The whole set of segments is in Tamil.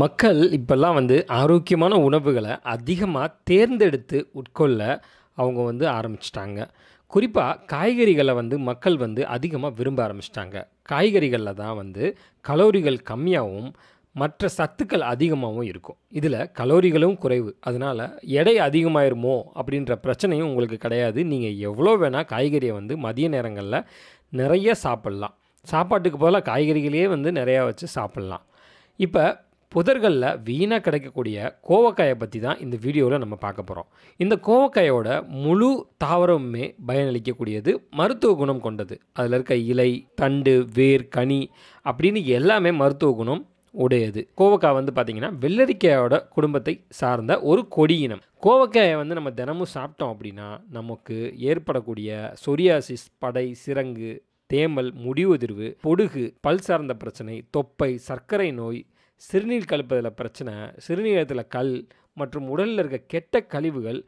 மக்கள் இப்போல்லாம் வந்து ஆரோக்கியமான உணவுகளை அதிகமாக தேர்ந்தெடுத்து உட்கொள்ள அவங்க வந்து ஆரம்பிச்சிட்டாங்க குறிப்பாக காய்கறிகளை வந்து மக்கள் வந்து அதிகமாக விரும்ப ஆரம்பிச்சிட்டாங்க காய்கறிகளில் தான் வந்து கலோரிகள் கம்மியாகவும் மற்ற சத்துக்கள் அதிகமாகவும் இருக்கும் இதில் கலோரிகளும் குறைவு அதனால் எடை அதிகமாயிருமோ அப்படின்ற பிரச்சனையும் உங்களுக்கு கிடையாது நீங்கள் எவ்வளோ வேணால் காய்கறியை வந்து மதிய நேரங்களில் நிறைய சாப்பிட்லாம் சாப்பாட்டுக்கு போல் காய்கறிகளையே வந்து நிறையா வச்சு சாப்பிட்லாம் இப்போ புதர்களில் வீணாக கிடைக்கக்கூடிய கோவக்காயை பற்றி தான் இந்த வீடியோவில் நம்ம பார்க்க போகிறோம் இந்த கோவக்காயோட முழு தாவரமுமே பயனளிக்கக்கூடியது மருத்துவ குணம் கொண்டது அதில் இருக்க இலை தண்டு வேர் கனி அப்படின்னு எல்லாமே மருத்துவ குணம் உடையது கோவக்காய் வந்து பார்த்திங்கன்னா வெள்ளரிக்காயோட குடும்பத்தை சார்ந்த ஒரு கொடி இனம் கோவக்காயை வந்து நம்ம தினமும் சாப்பிட்டோம் அப்படின்னா நமக்கு ஏற்படக்கூடிய சொரியாசிஸ் படை சிரங்கு தேமல் முடிவுதிர்வு பொடுகு பல் சார்ந்த பிரச்சனை தொப்பை சர்க்கரை நோய் சிறுநீர் கழிப்பதில் பிரச்சனை சிறுநீரகத்தில் கல் மற்றும் உடலில் இருக்க கெட்ட கழிவுகள்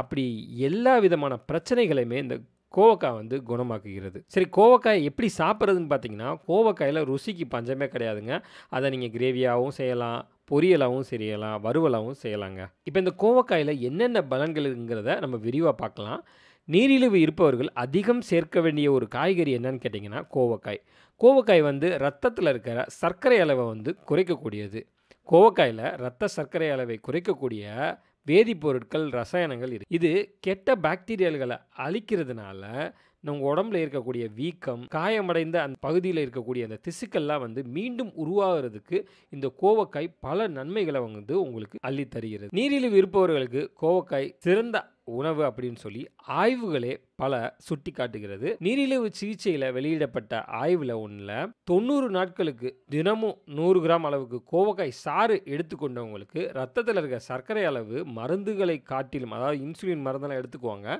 அப்படி எல்லா விதமான பிரச்சனைகளையுமே இந்த கோவக்காய் வந்து குணமாக்குகிறது சரி கோவக்காய் எப்படி சாப்பிட்றதுன்னு பார்த்தீங்கன்னா கோவக்காயில் ருசிக்கு பஞ்சமே கிடையாதுங்க அதை நீங்கள் கிரேவியாகவும் செய்யலாம் பொரியலாகவும் செய்யலாம் வறுவலாகவும் செய்யலாங்க இப்போ இந்த கோவக்காயில் என்னென்ன பலன்கள்ங்கிறத நம்ம விரிவாக பார்க்கலாம் நீரிழிவு இருப்பவர்கள் அதிகம் சேர்க்க வேண்டிய ஒரு காய்கறி என்னன்னு கேட்டிங்கன்னா கோவக்காய் கோவக்காய் வந்து ரத்தத்தில் இருக்கிற சர்க்கரை அளவை வந்து குறைக்கக்கூடியது கோவக்காயில் ரத்த சர்க்கரை அளவை குறைக்கக்கூடிய வேதிப்பொருட்கள் ரசாயனங்கள் இருக்கு இது கெட்ட பாக்டீரியால்களை அழிக்கிறதுனால நம்ம உடம்புல இருக்கக்கூடிய வீக்கம் காயமடைந்த அந்த பகுதியில் இருக்கக்கூடிய அந்த திசுக்கள்லாம் வந்து மீண்டும் உருவாகிறதுக்கு இந்த கோவக்காய் பல நன்மைகளை வந்து உங்களுக்கு அள்ளி தருகிறது நீரிழிவு இருப்பவர்களுக்கு கோவக்காய் சிறந்த உணவு அப்படின்னு சொல்லி ஆய்வுகளே பல சுட்டி காட்டுகிறது நீரிழிவு சிகிச்சையில் வெளியிடப்பட்ட ஆய்வில் ஒன்றில் தொண்ணூறு நாட்களுக்கு தினமும் நூறு கிராம் அளவுக்கு கோவக்காய் சாறு எடுத்துக்கொண்டவங்களுக்கு ரத்தத்தில் இருக்க சர்க்கரை அளவு மருந்துகளை காட்டிலும் அதாவது இன்சுலின் மருந்தெல்லாம் எடுத்துக்குவாங்க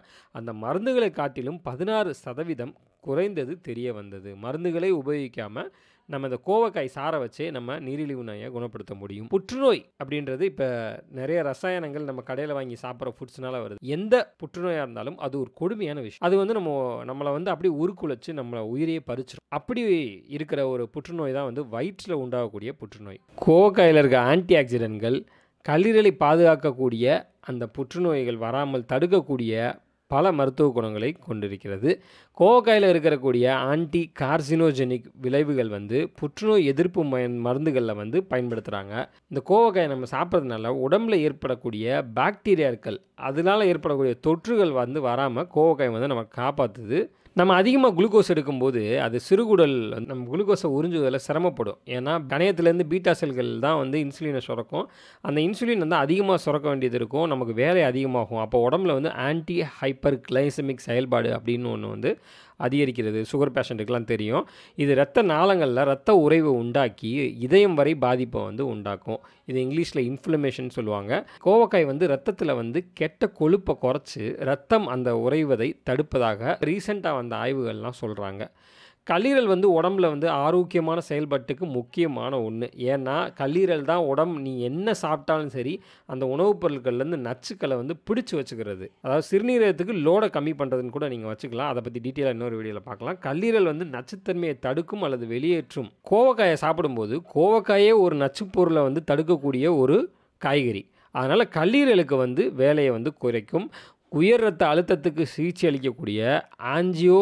அந்த மருந்துகளை காட்டிலும் பதினாறு சதவீதம் குறைந்தது தெரிய வந்தது மருந்துகளை உபயோகிக்காமல் நம்ம இந்த கோவக்காய் சாரை வச்சு நம்ம நீரிழிவு நோயை குணப்படுத்த முடியும் புற்றுநோய் அப்படின்றது இப்போ நிறைய ரசாயனங்கள் நம்ம கடையில் வாங்கி சாப்பிட்ற ஃபுட்ஸ்னால வருது எந்த புற்றுநோயாக இருந்தாலும் அது ஒரு கொடுமையான விஷயம் அது வந்து நம்ம நம்மளை வந்து அப்படியே உருக்குலைச்சு நம்மளை உயிரையே பறிச்சிடும் அப்படி இருக்கிற ஒரு புற்றுநோய் தான் வந்து வயிற்றில் உண்டாகக்கூடிய புற்றுநோய் கோவக்காயில் இருக்க ஆன்டி ஆக்சிடென்ட்கள் கல்லீரலை பாதுகாக்கக்கூடிய அந்த புற்றுநோய்கள் வராமல் தடுக்கக்கூடிய பல மருத்துவ குணங்களை கொண்டிருக்கிறது கோவக்காயில் இருக்கக்கூடிய ஆன்டி கார்சினோஜெனிக் விளைவுகள் வந்து புற்றுநோய் எதிர்ப்பு மருந்துகளில் வந்து பயன்படுத்துகிறாங்க இந்த கோவக்காயை நம்ம சாப்பிட்றதுனால உடம்பில் ஏற்படக்கூடிய பாக்டீரியாக்கள் அதனால் ஏற்படக்கூடிய தொற்றுகள் வந்து வராமல் கோவக்காய் வந்து நம்ம காப்பாற்றுது நம்ம அதிகமாக குளுக்கோஸ் எடுக்கும்போது அது சிறுகுடல் நம்ம குளுக்கோஸை உறிஞ்சுவதில் சிரமப்படும் ஏன்னா கணையத்துலேருந்து பீட்டா செல்கள் தான் வந்து இன்சுலினை சுரக்கும் அந்த இன்சுலின் வந்து அதிகமாக சுரக்க வேண்டியது இருக்கும் நமக்கு வேலை அதிகமாகும் அப்போ உடம்புல வந்து ஆன்டி ஹைப்பர் கிளைசமிக் செயல்பாடு அப்படின்னு ஒன்று வந்து அதிகரிக்கிறது சுகர் பேஷண்ட்டுக்கெலாம் தெரியும் இது ரத்த நாளங்களில் ரத்த உறைவு உண்டாக்கி இதயம் வரை பாதிப்பை வந்து உண்டாக்கும் இது இங்கிலீஷில் இன்ஃப்ளமேஷன் சொல்லுவாங்க கோவக்காய் வந்து ரத்தத்தில் வந்து கெட்ட கொழுப்பை குறைச்சி ரத்தம் அந்த உறைவதை தடுப்பதாக ரீசெண்டாக வந்த ஆய்வுகள்லாம் சொல்கிறாங்க கல்லீரல் வந்து உடம்புல வந்து ஆரோக்கியமான செயல்பாட்டுக்கு முக்கியமான ஒன்று ஏன்னா கல்லீரல் தான் உடம்பு நீ என்ன சாப்பிட்டாலும் சரி அந்த உணவுப் பொருட்கள்லேருந்து நச்சுக்களை வந்து பிடிச்சி வச்சுக்கிறது அதாவது சிறுநீரகத்துக்கு லோடை கம்மி பண்ணுறதுன்னு கூட நீங்கள் வச்சுக்கலாம் அதை பற்றி டீட்டெயிலாக இன்னொரு வீடியோவில் பார்க்கலாம் கல்லீரல் வந்து நச்சுத்தன்மையை தடுக்கும் அல்லது வெளியேற்றும் கோவக்காயை சாப்பிடும்போது கோவக்காயே ஒரு நச்சுப்பொருளை பொருளை வந்து தடுக்கக்கூடிய ஒரு காய்கறி அதனால் கல்லீரலுக்கு வந்து வேலையை வந்து குறைக்கும் உயர் ரத்த அழுத்தத்துக்கு சிகிச்சை அளிக்கக்கூடிய ஆன்ஜியோ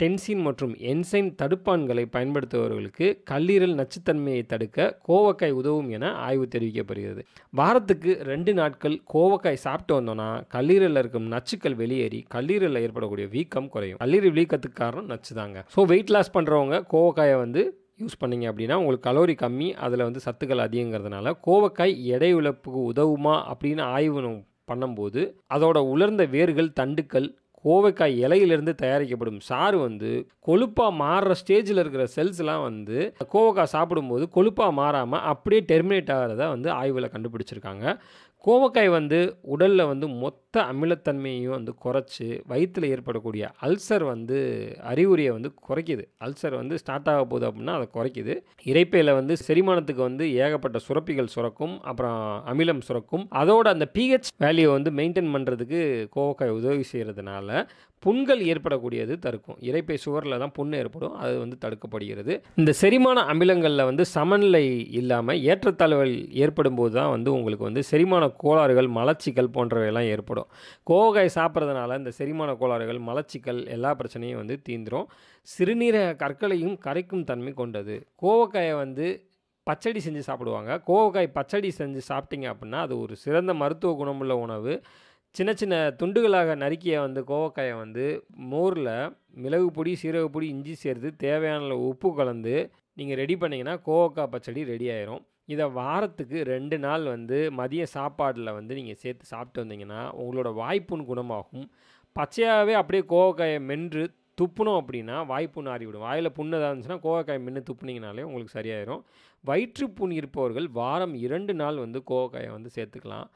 டென்சின் மற்றும் என்சைன் தடுப்பான்களை பயன்படுத்துபவர்களுக்கு கல்லீரல் நச்சுத்தன்மையை தடுக்க கோவக்காய் உதவும் என ஆய்வு தெரிவிக்கப்படுகிறது வாரத்துக்கு ரெண்டு நாட்கள் கோவக்காய் சாப்பிட்டு வந்தோன்னா கல்லீரலில் இருக்கும் நச்சுக்கள் வெளியேறி கல்லீரலில் ஏற்படக்கூடிய வீக்கம் குறையும் கல்லீரல் வீக்கத்துக்கு காரணம் நச்சு தாங்க ஸோ வெயிட் லாஸ் பண்ணுறவங்க கோவக்காயை வந்து யூஸ் பண்ணிங்க அப்படின்னா உங்களுக்கு கலோரி கம்மி அதில் வந்து சத்துக்கள் அதிகங்கிறதுனால கோவக்காய் எடை உழப்புக்கு உதவுமா அப்படின்னு ஆய்வு பண்ணும்போது அதோட உலர்ந்த வேர்கள் தண்டுக்கள் கோவைக்காய் இலையிலிருந்து தயாரிக்கப்படும் சாறு வந்து கொழுப்பாக மாறுற ஸ்டேஜில் இருக்கிற செல்ஸ்லாம் வந்து கோவக்காய் சாப்பிடும்போது கொழுப்பாக மாறாமல் அப்படியே டெர்மினேட் ஆகிறத வந்து ஆய்வில் கண்டுபிடிச்சிருக்காங்க கோவக்காய் வந்து உடலில் வந்து மொத்த அமிலத்தன்மையையும் வந்து குறைச்சி வயிற்றில் ஏற்படக்கூடிய அல்சர் வந்து அறிகுறியை வந்து குறைக்குது அல்சர் வந்து ஸ்டார்ட் ஆக போகுது அப்படின்னா அதை குறைக்குது இறைப்பையில் வந்து செரிமானத்துக்கு வந்து ஏகப்பட்ட சுரப்பிகள் சுரக்கும் அப்புறம் அமிலம் சுரக்கும் அதோட அந்த பிஹெச் வேல்யூ வந்து மெயின்டைன் பண்ணுறதுக்கு கோவக்காய் உதவி செய்கிறதுனால புண்கள் ஏற்படக்கூடியது தடுக்கும் இறைப்பை சுவரில் தான் புண் ஏற்படும் அது வந்து தடுக்கப்படுகிறது இந்த செரிமான அமிலங்களில் வந்து சமநிலை இல்லாமல் ஏற்றத்தாழ்வுகள் ஏற்படும் போது தான் வந்து உங்களுக்கு வந்து செரிமான கோளாறுகள் மலர்ச்சிகள் போன்றவையெல்லாம் ஏற்படும் கோகை கோவக்காய் சாப்பிட்றதுனால இந்த செரிமான கோளாறுகள் மலச்சிக்கல் எல்லா பிரச்சனையும் வந்து தீந்துடும் சிறுநீரக கற்களையும் கரைக்கும் தன்மை கொண்டது கோவக்காயை வந்து பச்சடி செஞ்சு சாப்பிடுவாங்க கோவக்காய் பச்சடி செஞ்சு சாப்பிட்டீங்க அப்படின்னா அது ஒரு சிறந்த மருத்துவ குணமுள்ள உணவு சின்ன சின்ன துண்டுகளாக நறுக்கிய வந்து கோவக்காயை வந்து மோரில் மிளகு பொடி சீரக பொடி இஞ்சி சேர்த்து தேவையான உப்பு கலந்து நீங்கள் ரெடி பண்ணிங்கன்னா கோவக்காய் பச்சடி ரெடி ஆயிரும் இதை வாரத்துக்கு ரெண்டு நாள் வந்து மதிய சாப்பாடில் வந்து நீங்கள் சேர்த்து சாப்பிட்டு வந்தீங்கன்னா உங்களோட வாய்ப்புன் குணமாகும் பச்சையாகவே அப்படியே கோவக்காயை மென்று துப்புனோம் அப்படின்னா வாய்ப்புண் ஆறிவிடும் வாயில் புண்ணு ஏதாவது இருந்துச்சுன்னா கோவக்காய் மென்று துப்புனீங்கனாலே உங்களுக்கு சரியாயிடும் வயிற்றுப்புண் இருப்பவர்கள் வாரம் இரண்டு நாள் வந்து கோவக்காயை வந்து சேர்த்துக்கலாம்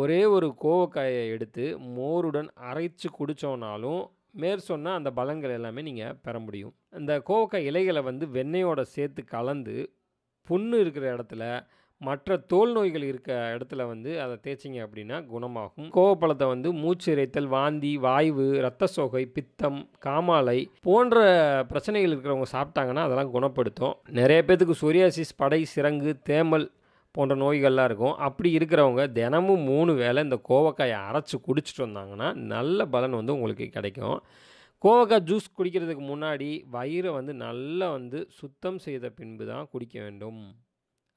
ஒரே ஒரு கோவக்காயை எடுத்து மோருடன் அரைச்சி குடித்தோனாலும் மேற் சொன்னால் அந்த பலங்கள் எல்லாமே நீங்கள் பெற முடியும் இந்த கோவக்காய் இலைகளை வந்து வெண்ணெயோடு சேர்த்து கலந்து புண்ணு இருக்கிற இடத்துல மற்ற தோல் நோய்கள் இருக்க இடத்துல வந்து அதை தேய்ச்சிங்க அப்படின்னா குணமாகும் கோவப்பழத்தை வந்து மூச்சு இறைத்தல் வாந்தி வாய்வு ரத்த சோகை பித்தம் காமாலை போன்ற பிரச்சனைகள் இருக்கிறவங்க சாப்பிட்டாங்கன்னா அதெல்லாம் குணப்படுத்தும் நிறைய பேத்துக்கு சொரியாசிஸ் படை சிறங்கு தேமல் போன்ற நோய்கள்லாம் இருக்கும் அப்படி இருக்கிறவங்க தினமும் மூணு வேளை இந்த கோவக்காயை அரைச்சி குடிச்சிட்டு வந்தாங்கன்னா நல்ல பலன் வந்து உங்களுக்கு கிடைக்கும் கோவக்காய் ஜூஸ் குடிக்கிறதுக்கு முன்னாடி வயிறை வந்து நல்லா வந்து சுத்தம் செய்த பின்பு தான் குடிக்க வேண்டும்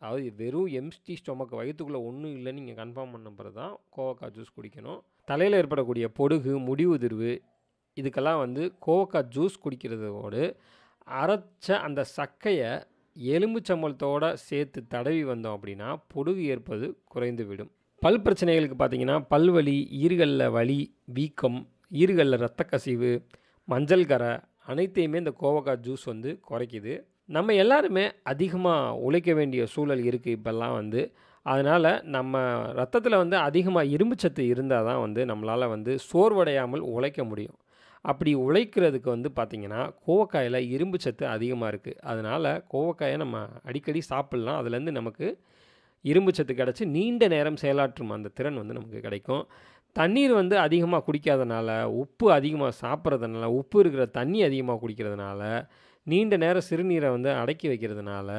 அதாவது வெறும் எம்ஸ்டி ஸ்டொமக் வயிற்றுக்குள்ளே ஒன்றும் இல்லைன்னு நீங்கள் கன்ஃபார்ம் பண்ண பிறகு தான் கோவக்காய் ஜூஸ் குடிக்கணும் தலையில் ஏற்படக்கூடிய பொடுகு முடி உதிர்வு இதுக்கெல்லாம் வந்து கோவக்காய் ஜூஸ் குடிக்கிறதோடு அரைச்ச அந்த சக்கையை எலும்புச்சம்பளத்தோடு சேர்த்து தடவி வந்தோம் அப்படின்னா பொடுகு ஏற்பது குறைந்துவிடும் பல் பிரச்சனைகளுக்கு பார்த்திங்கன்னா பல்வலி ஈறுகளில் வலி வீக்கம் ஈறுகளில் இரத்த கசிவு மஞ்சள் கரை அனைத்தையுமே இந்த கோவக்காய் ஜூஸ் வந்து குறைக்குது நம்ம எல்லாருமே அதிகமாக உழைக்க வேண்டிய சூழல் இருக்குது இப்போல்லாம் வந்து அதனால் நம்ம ரத்தத்தில் வந்து அதிகமாக இரும்புச்சத்து இருந்தால் தான் வந்து நம்மளால் வந்து சோர்வடையாமல் உழைக்க முடியும் அப்படி உழைக்கிறதுக்கு வந்து பார்த்திங்கன்னா கோவக்காயில் இரும்பு சத்து அதிகமாக இருக்குது அதனால் கோவக்காயை நம்ம அடிக்கடி சாப்பிட்லாம் அதுலேருந்து நமக்கு இரும்பு சத்து கிடச்சி நீண்ட நேரம் செயலாற்றும் அந்த திறன் வந்து நமக்கு கிடைக்கும் தண்ணீர் வந்து அதிகமாக குடிக்காதனால உப்பு அதிகமாக சாப்பிட்றதுனால உப்பு இருக்கிற தண்ணி அதிகமாக குடிக்கிறதுனால நீண்ட நேரம் சிறுநீரை வந்து அடக்கி வைக்கிறதுனால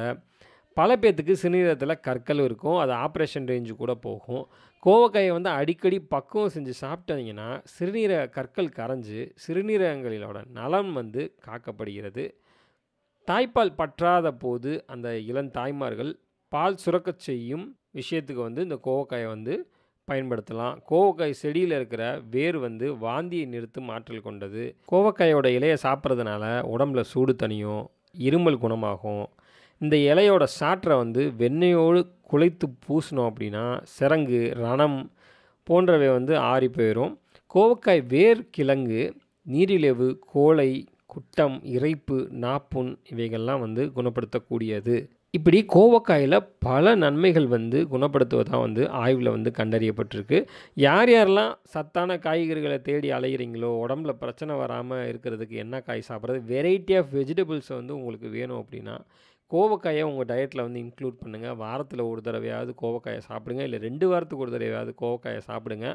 பல பேர்த்துக்கு சிறுநீரத்தில் கற்கள் இருக்கும் அது ஆப்ரேஷன் ரேஞ்சு கூட போகும் கோவக்காயை வந்து அடிக்கடி பக்குவம் செஞ்சு சாப்பிட்டீங்கன்னா சிறுநீரை கற்கள் கரைஞ்சு சிறுநீரகங்களோட நலன் வந்து காக்கப்படுகிறது தாய்ப்பால் பற்றாத போது அந்த இளம் தாய்மார்கள் பால் சுரக்க செய்யும் விஷயத்துக்கு வந்து இந்த கோவக்காயை வந்து பயன்படுத்தலாம் கோவக்காய் செடியில் இருக்கிற வேர் வந்து வாந்தியை நிறுத்தும் ஆற்றல் கொண்டது கோவக்காயோட இலையை சாப்பிட்றதுனால உடம்புல சூடு தனியும் இருமல் குணமாகும் இந்த இலையோட சாற்றை வந்து வெண்ணையோடு குலைத்து பூசினோம் அப்படின்னா சிறங்கு ரணம் போன்றவை வந்து ஆறி போயிடும் கோவக்காய் வேர் கிழங்கு நீரிழிவு கோழை குட்டம் இறைப்பு நாப்புண் இவைகள்லாம் வந்து குணப்படுத்தக்கூடியது இப்படி கோவக்காயில் பல நன்மைகள் வந்து குணப்படுத்துவதாக வந்து ஆய்வில் வந்து கண்டறியப்பட்டிருக்கு யார் யாரெல்லாம் சத்தான காய்கறிகளை தேடி அலைகிறீங்களோ உடம்புல பிரச்சனை வராமல் இருக்கிறதுக்கு என்ன காய் சாப்பிட்றது வெரைட்டி ஆஃப் வெஜிடபிள்ஸ் வந்து உங்களுக்கு வேணும் அப்படின்னா கோவக்காயை உங்கள் டயட்டில் வந்து இன்க்ளூட் பண்ணுங்கள் வாரத்தில் ஒரு தடவையாவது கோவக்காயை சாப்பிடுங்க இல்லை ரெண்டு வாரத்துக்கு ஒரு தடவையாவது கோவக்காயை சாப்பிடுங்க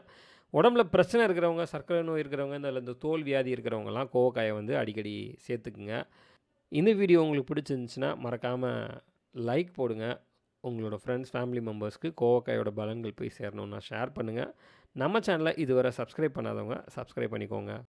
உடம்புல பிரச்சனை இருக்கிறவங்க சர்க்கரை நோய் இருக்கிறவங்க இந்த தோல் வியாதி இருக்கிறவங்கலாம் கோவக்காயை வந்து அடிக்கடி சேர்த்துக்குங்க இந்த வீடியோ உங்களுக்கு பிடிச்சிருந்துச்சுன்னா மறக்காமல் லைக் போடுங்க உங்களோட ஃப்ரெண்ட்ஸ் ஃபேமிலி மெம்பர்ஸ்க்கு கோவக்காயோட பலன்கள் போய் சேரணும்னா ஷேர் பண்ணுங்கள் நம்ம சேனலை இதுவரை சப்ஸ்கிரைப் பண்ணாதவங்க சப்ஸ்கிரைப் பண்ணிக்கோங்க